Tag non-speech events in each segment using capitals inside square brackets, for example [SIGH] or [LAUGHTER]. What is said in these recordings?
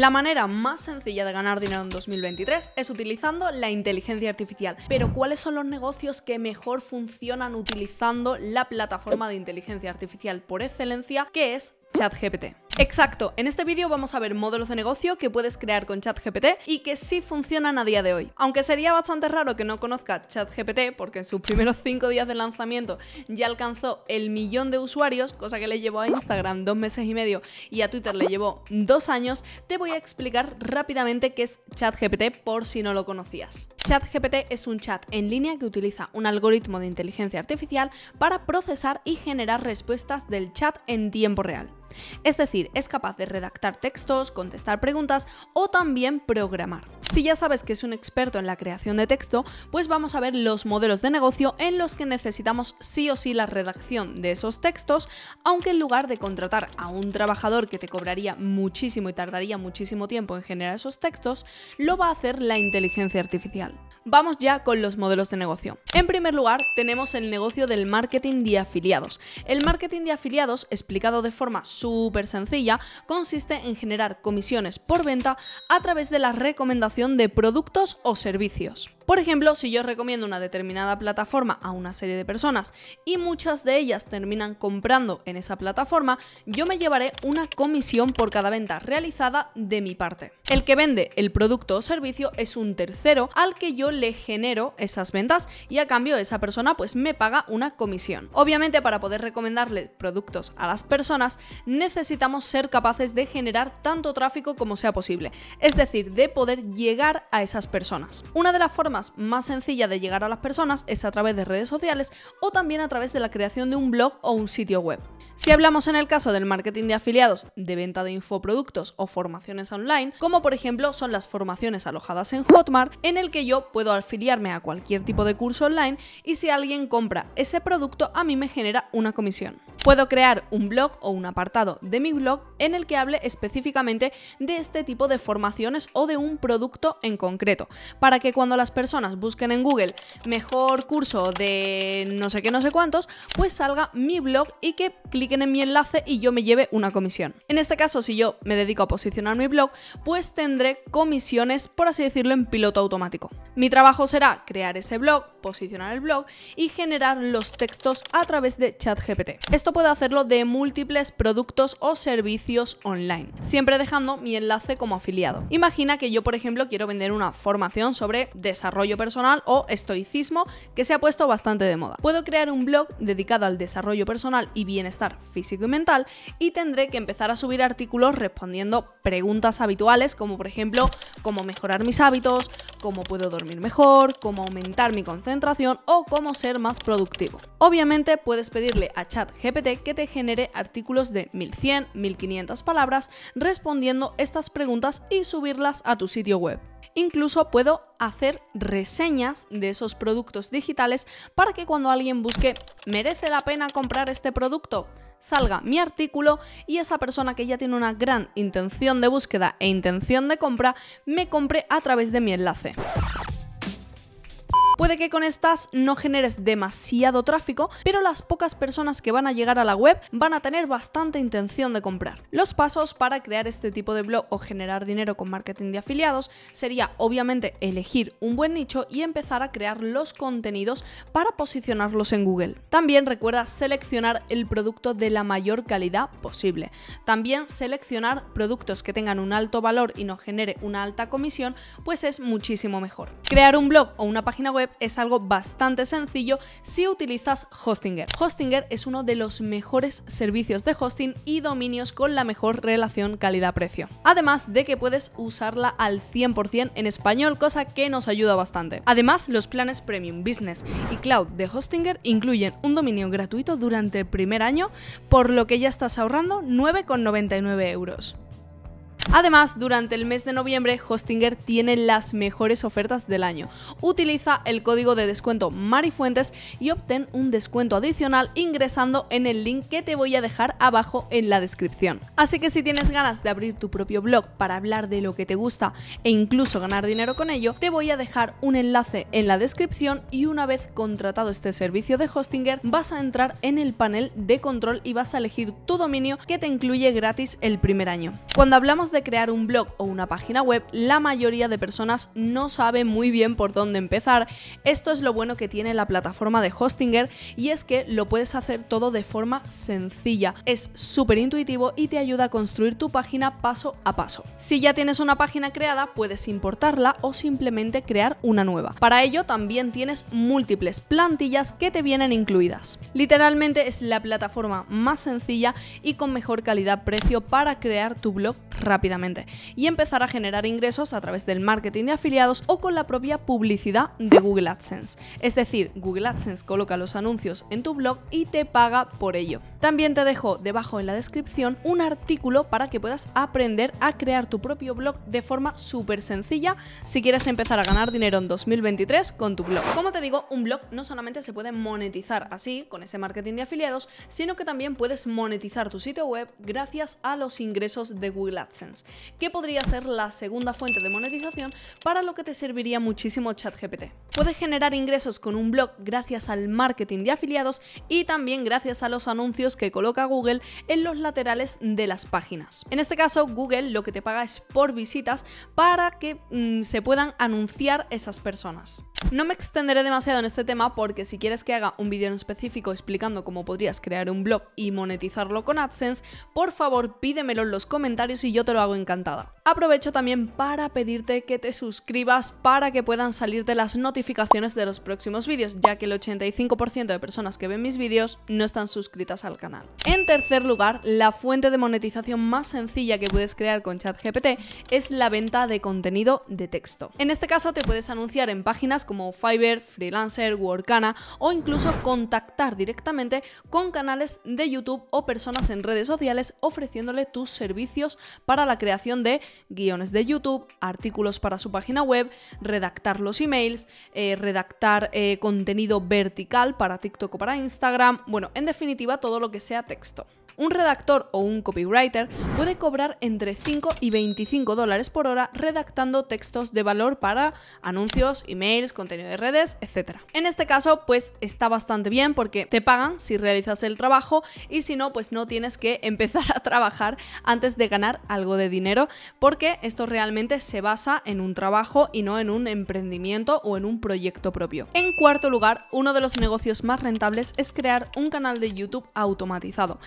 La manera más sencilla de ganar dinero en 2023 es utilizando la inteligencia artificial. Pero ¿cuáles son los negocios que mejor funcionan utilizando la plataforma de inteligencia artificial por excelencia, que es ChatGPT? Exacto, en este vídeo vamos a ver modelos de negocio que puedes crear con ChatGPT y que sí funcionan a día de hoy. Aunque sería bastante raro que no conozca ChatGPT porque en sus primeros 5 días de lanzamiento ya alcanzó el millón de usuarios, cosa que le llevó a Instagram dos meses y medio y a Twitter le llevó dos años, te voy a explicar rápidamente qué es ChatGPT por si no lo conocías. ChatGPT es un chat en línea que utiliza un algoritmo de inteligencia artificial para procesar y generar respuestas del chat en tiempo real. Es decir, es capaz de redactar textos, contestar preguntas o también programar. Si ya sabes que es un experto en la creación de texto, pues vamos a ver los modelos de negocio en los que necesitamos sí o sí la redacción de esos textos, aunque en lugar de contratar a un trabajador que te cobraría muchísimo y tardaría muchísimo tiempo en generar esos textos, lo va a hacer la inteligencia artificial. Vamos ya con los modelos de negocio. En primer lugar, tenemos el negocio del marketing de afiliados. El marketing de afiliados, explicado de forma súper sencilla, consiste en generar comisiones por venta a través de la recomendación de productos o servicios. Por ejemplo, si yo recomiendo una determinada plataforma a una serie de personas y muchas de ellas terminan comprando en esa plataforma, yo me llevaré una comisión por cada venta realizada de mi parte. El que vende el producto o servicio es un tercero al que yo le genero esas ventas y a cambio esa persona pues me paga una comisión. Obviamente para poder recomendarle productos a las personas necesitamos ser capaces de generar tanto tráfico como sea posible, es decir, de poder llegar a esas personas. Una de las formas más sencilla de llegar a las personas es a través de redes sociales o también a través de la creación de un blog o un sitio web. Si hablamos en el caso del marketing de afiliados, de venta de infoproductos o formaciones online, como por ejemplo son las formaciones alojadas en Hotmart, en el que yo puedo afiliarme a cualquier tipo de curso online y si alguien compra ese producto a mí me genera una comisión. Puedo crear un blog o un apartado de mi blog en el que hable específicamente de este tipo de formaciones o de un producto en concreto, para que cuando las personas busquen en Google mejor curso de no sé qué, no sé cuántos, pues salga mi blog y que cliquen en mi enlace y yo me lleve una comisión. En este caso, si yo me dedico a posicionar mi blog, pues tendré comisiones, por así decirlo, en piloto automático. Mi trabajo será crear ese blog, posicionar el blog y generar los textos a través de ChatGPT. Esto puedo hacerlo de múltiples productos o servicios online, siempre dejando mi enlace como afiliado. Imagina que yo, por ejemplo, quiero vender una formación sobre desarrollo desarrollo personal o estoicismo que se ha puesto bastante de moda. Puedo crear un blog dedicado al desarrollo personal y bienestar físico y mental y tendré que empezar a subir artículos respondiendo preguntas habituales como por ejemplo cómo mejorar mis hábitos, cómo puedo dormir mejor, cómo aumentar mi concentración o cómo ser más productivo. Obviamente puedes pedirle a ChatGPT que te genere artículos de 1100, 1500 palabras respondiendo estas preguntas y subirlas a tu sitio web. Incluso puedo hacer reseñas de esos productos digitales para que cuando alguien busque merece la pena comprar este producto, salga mi artículo y esa persona que ya tiene una gran intención de búsqueda e intención de compra me compre a través de mi enlace. Puede que con estas no generes demasiado tráfico, pero las pocas personas que van a llegar a la web van a tener bastante intención de comprar. Los pasos para crear este tipo de blog o generar dinero con marketing de afiliados sería obviamente elegir un buen nicho y empezar a crear los contenidos para posicionarlos en Google. También recuerda seleccionar el producto de la mayor calidad posible. También seleccionar productos que tengan un alto valor y no genere una alta comisión, pues es muchísimo mejor. Crear un blog o una página web es algo bastante sencillo si utilizas Hostinger. Hostinger es uno de los mejores servicios de hosting y dominios con la mejor relación calidad-precio. Además de que puedes usarla al 100% en español, cosa que nos ayuda bastante. Además, los planes Premium, Business y Cloud de Hostinger incluyen un dominio gratuito durante el primer año, por lo que ya estás ahorrando 9,99 euros. Además, durante el mes de noviembre, Hostinger tiene las mejores ofertas del año. Utiliza el código de descuento Marifuentes y obtén un descuento adicional ingresando en el link que te voy a dejar abajo en la descripción. Así que si tienes ganas de abrir tu propio blog para hablar de lo que te gusta e incluso ganar dinero con ello, te voy a dejar un enlace en la descripción y una vez contratado este servicio de Hostinger, vas a entrar en el panel de control y vas a elegir tu dominio que te incluye gratis el primer año. Cuando hablamos de crear un blog o una página web, la mayoría de personas no sabe muy bien por dónde empezar. Esto es lo bueno que tiene la plataforma de Hostinger y es que lo puedes hacer todo de forma sencilla. Es súper intuitivo y te ayuda a construir tu página paso a paso. Si ya tienes una página creada, puedes importarla o simplemente crear una nueva. Para ello también tienes múltiples plantillas que te vienen incluidas. Literalmente es la plataforma más sencilla y con mejor calidad-precio para crear tu blog rápido rápidamente y empezar a generar ingresos a través del marketing de afiliados o con la propia publicidad de Google AdSense. Es decir, Google AdSense coloca los anuncios en tu blog y te paga por ello. También te dejo debajo en la descripción un artículo para que puedas aprender a crear tu propio blog de forma súper sencilla si quieres empezar a ganar dinero en 2023 con tu blog. Como te digo, un blog no solamente se puede monetizar así, con ese marketing de afiliados, sino que también puedes monetizar tu sitio web gracias a los ingresos de Google AdSense, que podría ser la segunda fuente de monetización para lo que te serviría muchísimo ChatGPT. Puedes generar ingresos con un blog gracias al marketing de afiliados y también gracias a los anuncios que coloca Google en los laterales de las páginas. En este caso, Google lo que te paga es por visitas para que mm, se puedan anunciar esas personas. No me extenderé demasiado en este tema porque si quieres que haga un vídeo en específico explicando cómo podrías crear un blog y monetizarlo con AdSense, por favor pídemelo en los comentarios y yo te lo hago encantada. Aprovecho también para pedirte que te suscribas para que puedan salirte las notificaciones de los próximos vídeos, ya que el 85% de personas que ven mis vídeos no están suscritas al canal. En tercer lugar, la fuente de monetización más sencilla que puedes crear con ChatGPT es la venta de contenido de texto. En este caso te puedes anunciar en páginas como Fiverr, Freelancer, Workana o incluso contactar directamente con canales de YouTube o personas en redes sociales ofreciéndole tus servicios para la creación de guiones de YouTube, artículos para su página web, redactar los emails, eh, redactar eh, contenido vertical para TikTok o para Instagram, bueno, en definitiva todo lo que sea texto. Un redactor o un copywriter puede cobrar entre 5 y 25 dólares por hora redactando textos de valor para anuncios, emails, contenido de redes, etc. En este caso, pues está bastante bien porque te pagan si realizas el trabajo y si no, pues no tienes que [LAUGHS] empezar a trabajar antes de ganar algo de dinero porque esto realmente se basa en un trabajo y no en un emprendimiento o en un proyecto propio. En cuarto lugar, uno de los negocios más rentables es crear un canal de YouTube automatizado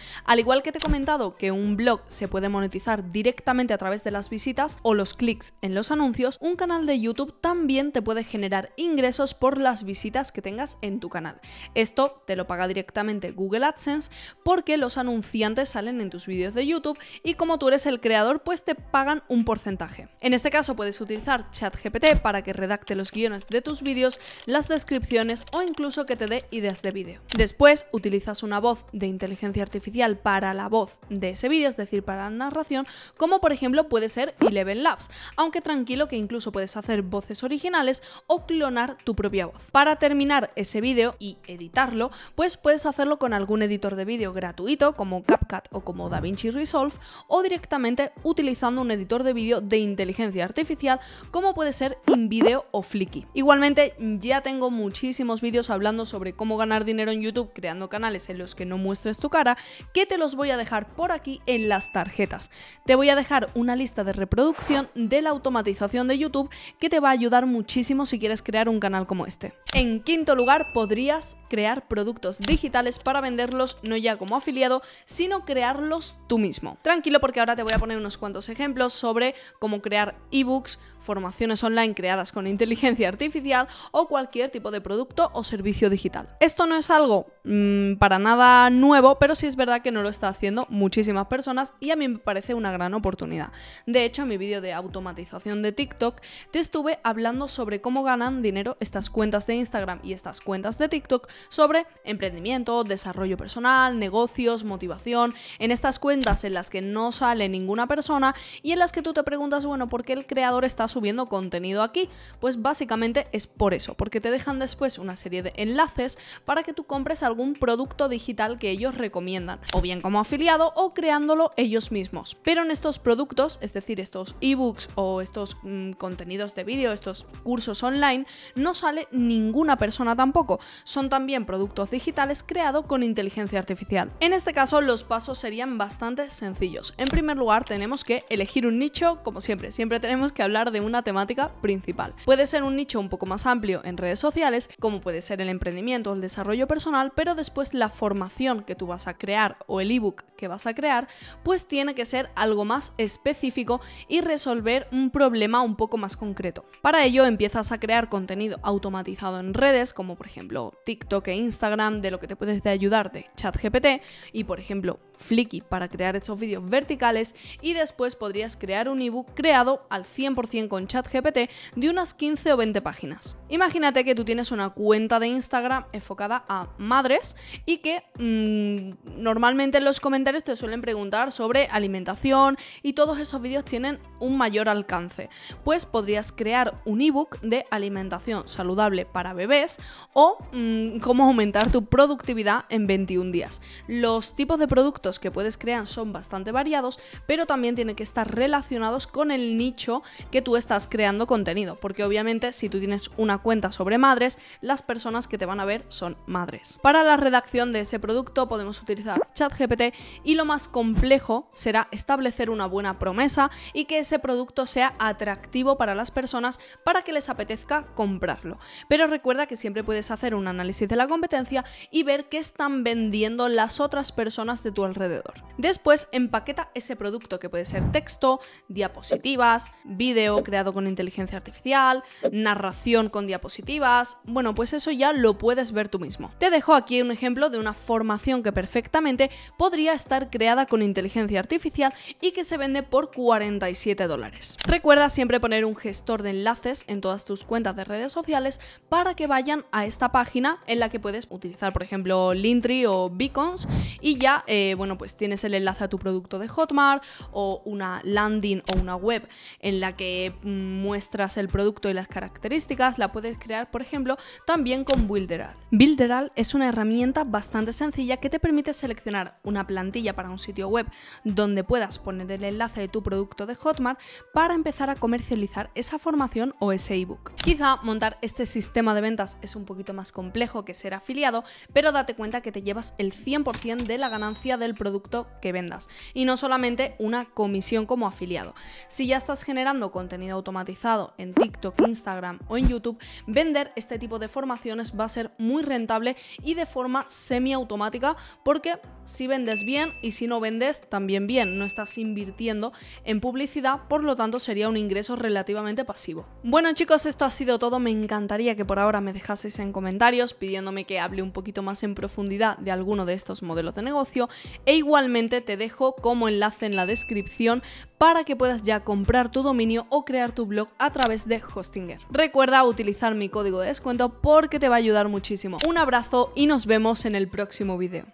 igual que te he comentado que un blog se puede monetizar directamente a través de las visitas o los clics en los anuncios, un canal de YouTube también te puede generar ingresos por las visitas que tengas en tu canal. Esto te lo paga directamente Google AdSense porque los anunciantes salen en tus vídeos de YouTube y como tú eres el creador, pues te pagan un porcentaje. En este caso puedes utilizar ChatGPT para que redacte los guiones de tus vídeos, las descripciones o incluso que te dé ideas de vídeo. Después utilizas una voz de inteligencia artificial para para la voz de ese vídeo, es decir, para la narración, como por ejemplo puede ser Eleven Labs, aunque tranquilo que incluso puedes hacer voces originales o clonar tu propia voz. Para terminar ese vídeo y editarlo, pues puedes hacerlo con algún editor de vídeo gratuito como CapCut o como DaVinci Resolve o directamente utilizando un editor de vídeo de inteligencia artificial como puede ser InVideo o Flicky. Igualmente, ya tengo muchísimos vídeos hablando sobre cómo ganar dinero en YouTube creando canales en los que no muestres tu cara que los voy a dejar por aquí en las tarjetas. Te voy a dejar una lista de reproducción de la automatización de YouTube que te va a ayudar muchísimo si quieres crear un canal como este. En quinto lugar, podrías crear productos digitales para venderlos no ya como afiliado, sino crearlos tú mismo. Tranquilo porque ahora te voy a poner unos cuantos ejemplos sobre cómo crear ebooks, formaciones online creadas con inteligencia artificial o cualquier tipo de producto o servicio digital. Esto no es algo mm, para nada nuevo, pero sí es verdad que no lo está haciendo muchísimas personas y a mí me parece una gran oportunidad. De hecho, en mi vídeo de automatización de TikTok te estuve hablando sobre cómo ganan dinero estas cuentas de Instagram y estas cuentas de TikTok sobre emprendimiento, desarrollo personal, negocios, motivación, en estas cuentas en las que no sale ninguna persona y en las que tú te preguntas, bueno, ¿por qué el creador está subiendo contenido aquí? Pues básicamente es por eso, porque te dejan después una serie de enlaces para que tú compres algún producto digital que ellos recomiendan como afiliado o creándolo ellos mismos. Pero en estos productos, es decir, estos ebooks o estos mm, contenidos de vídeo, estos cursos online, no sale ninguna persona tampoco. Son también productos digitales creados con inteligencia artificial. En este caso, los pasos serían bastante sencillos. En primer lugar, tenemos que elegir un nicho, como siempre, siempre tenemos que hablar de una temática principal. Puede ser un nicho un poco más amplio en redes sociales, como puede ser el emprendimiento o el desarrollo personal, pero después la formación que tú vas a crear o el ebook que vas a crear, pues tiene que ser algo más específico y resolver un problema un poco más concreto. Para ello empiezas a crear contenido automatizado en redes, como por ejemplo TikTok e Instagram, de lo que te puedes de ayudar de ChatGPT, y por ejemplo Flicky para crear estos vídeos verticales y después podrías crear un ebook creado al 100% con ChatGPT de unas 15 o 20 páginas. Imagínate que tú tienes una cuenta de Instagram enfocada a madres y que mm, normalmente en los comentarios te suelen preguntar sobre alimentación y todos esos vídeos tienen un mayor alcance. Pues podrías crear un ebook de alimentación saludable para bebés o mm, cómo aumentar tu productividad en 21 días. Los tipos de productos que puedes crear son bastante variados, pero también tienen que estar relacionados con el nicho que tú estás creando contenido, porque obviamente si tú tienes una cuenta sobre madres, las personas que te van a ver son madres. Para la redacción de ese producto podemos utilizar ChatGPT y lo más complejo será establecer una buena promesa y que ese producto sea atractivo para las personas para que les apetezca comprarlo. Pero recuerda que siempre puedes hacer un análisis de la competencia y ver qué están vendiendo las otras personas de tu alrededor. Después empaqueta ese producto que puede ser texto, diapositivas, vídeo creado con inteligencia artificial, narración con diapositivas, bueno, pues eso ya lo puedes ver tú mismo. Te dejo aquí un ejemplo de una formación que perfectamente podría estar creada con inteligencia artificial y que se vende por 47 dólares. Recuerda siempre poner un gestor de enlaces en todas tus cuentas de redes sociales para que vayan a esta página en la que puedes utilizar, por ejemplo, Lintry o Beacons y ya, eh, bueno, pues tienes el enlace a tu producto de Hotmart o una landing o una web en la que mm, muestras el producto y las características, la puedes crear, por ejemplo, también con Builderal. Builderal es una herramienta bastante sencilla que te permite seleccionar una plantilla para un sitio web donde puedas poner el enlace de tu producto de Hotmart para empezar a comercializar esa formación o ese ebook. Quizá montar este sistema de ventas es un poquito más complejo que ser afiliado, pero date cuenta que te llevas el 100% de la ganancia del producto que vendas y no solamente una comisión como afiliado. Si ya estás generando contenido automatizado en TikTok, Instagram o en YouTube, vender este tipo de formaciones va a ser muy rentable y de forma semiautomática porque si vendes bien y si no vendes también bien, no estás invirtiendo en publicidad, por lo tanto sería un ingreso relativamente pasivo. Bueno chicos, esto ha sido todo, me encantaría que por ahora me dejaseis en comentarios pidiéndome que hable un poquito más en profundidad de alguno de estos modelos de negocio, e igualmente te dejo como enlace en la descripción para que puedas ya comprar tu dominio o crear tu blog a través de Hostinger. Recuerda utilizar mi código de descuento porque te va a ayudar muchísimo. Un abrazo y nos vemos en el próximo video.